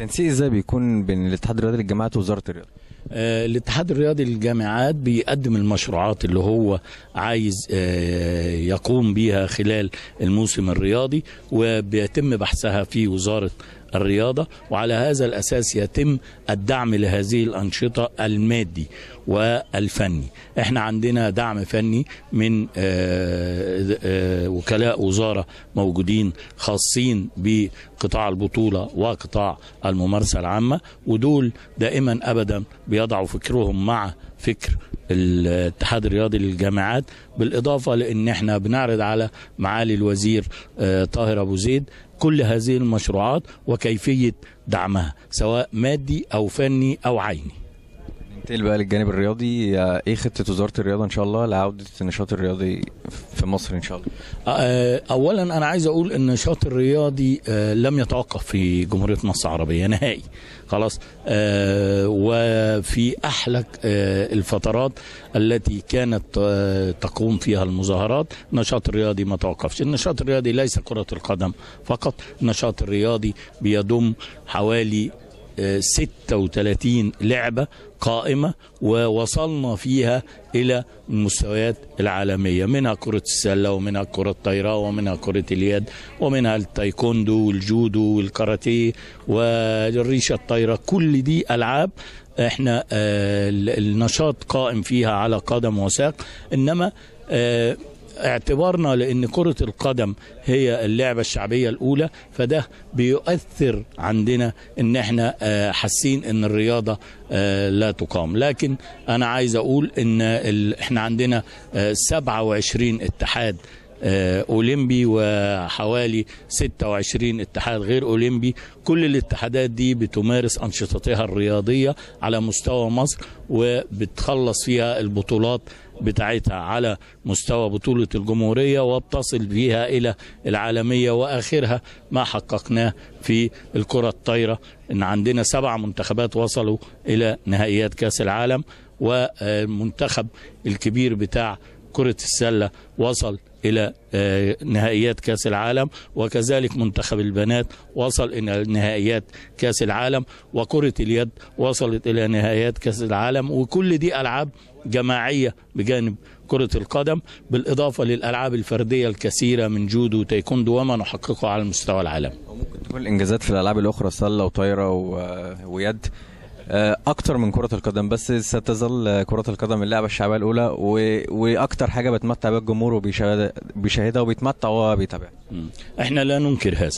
التنسيق ازاي بيكون بين الاتحاد الرياضي للجامعات ووزاره الرياضه؟ آه، الاتحاد الرياضي للجامعات بيقدم المشروعات اللي هو عايز آه، يقوم بيها خلال الموسم الرياضي وبيتم بحثها في وزاره الرياضة وعلى هذا الأساس يتم الدعم لهذه الأنشطة المادي والفني احنا عندنا دعم فني من آه، آه، وكلاء وزارة موجودين خاصين بقطاع البطولة وقطاع الممارسة العامة ودول دائما أبدا بيضعوا فكرهم مع فكر الاتحاد الرياضي للجامعات بالاضافه لان احنا بنعرض على معالي الوزير آه، طاهر ابو زيد كل هذه المشروعات وكيفيه دعمها سواء مادي او فني او عيني ننتقل بقى للجانب الرياضي ايه خطه وزاره الرياضه ان شاء الله لعوده النشاط الرياضي في مصر ان شاء الله آه، آه، اولا انا عايز اقول ان النشاط الرياضي آه، لم يتوقف في جمهوريه مصر العربيه نهائي خلاص وفي احلك الفترات التي كانت تقوم فيها المظاهرات النشاط الرياضي ما توقفش النشاط الرياضي ليس كره القدم فقط النشاط الرياضي بيضم حوالي 36 لعبة قائمة ووصلنا فيها إلى المستويات العالمية منها كرة السلة ومنها كرة الطايرة ومنها كرة اليد ومنها التايكوندو والجودو والكاراتيه والريشة الطايرة كل دي ألعاب احنا آه، النشاط قائم فيها على قدم وساق انما آه، اعتبارنا لان كره القدم هي اللعبه الشعبيه الاولى فده بيؤثر عندنا ان احنا آه، حاسين ان الرياضه آه، لا تقام لكن انا عايز اقول ان احنا عندنا 27 آه، اتحاد آه، اولمبي وحوالي 26 اتحاد غير اولمبي كل الاتحادات دي بتمارس انشطتها الرياضيه على مستوى مصر وبتخلص فيها البطولات بتاعتها على مستوى بطولة الجمهورية وبتصل بيها إلى العالمية وآخرها ما حققناه في الكرة الطايرة إن عندنا سبع منتخبات وصلوا إلى نهائيات كأس العالم والمنتخب الكبير بتاع كرة السلة وصل إلى آه، نهائيات كأس العالم وكذلك منتخب البنات وصل إلى نهائيات كأس العالم وكرة اليد وصلت إلى نهائيات كأس العالم وكل دي ألعاب جماعية بجانب كرة القدم بالإضافة للألعاب الفردية الكثيرة من جودو وتايكوندو وما نحققه على المستوى العالمي ممكن تكون الإنجازات في الألعاب الأخرى سلة وطايرة آه، ويد آه، اكتر من كره القدم بس ستظل كره القدم اللعبه الشعبيه الاولى و... واكتر حاجه بتمتع بها الجمهور وبيشاهدها وبيتمتع وهو بيتابعها احنا لا ننكر هذا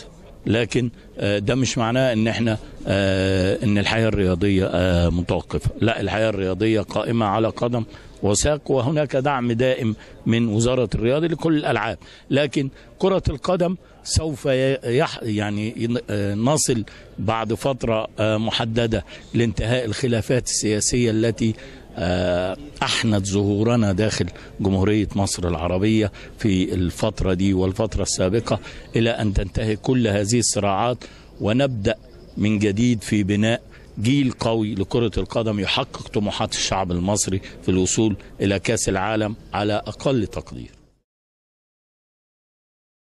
لكن آه، ده مش معناه ان احنا آه، ان الحياه الرياضيه آه، متوقفه لا الحياه الرياضيه قائمه على قدم وساق وهناك دعم دائم من وزاره الرياضه لكل الالعاب لكن كره القدم سوف يح يعني نصل بعد فتره محدده لانتهاء الخلافات السياسيه التي آه، أحنت ظهورنا داخل جمهورية مصر العربية في الفترة دي والفترة السابقة إلى أن تنتهي كل هذه الصراعات ونبدأ من جديد في بناء جيل قوي لكرة القدم يحقق طموحات الشعب المصري في الوصول إلى كأس العالم على أقل تقدير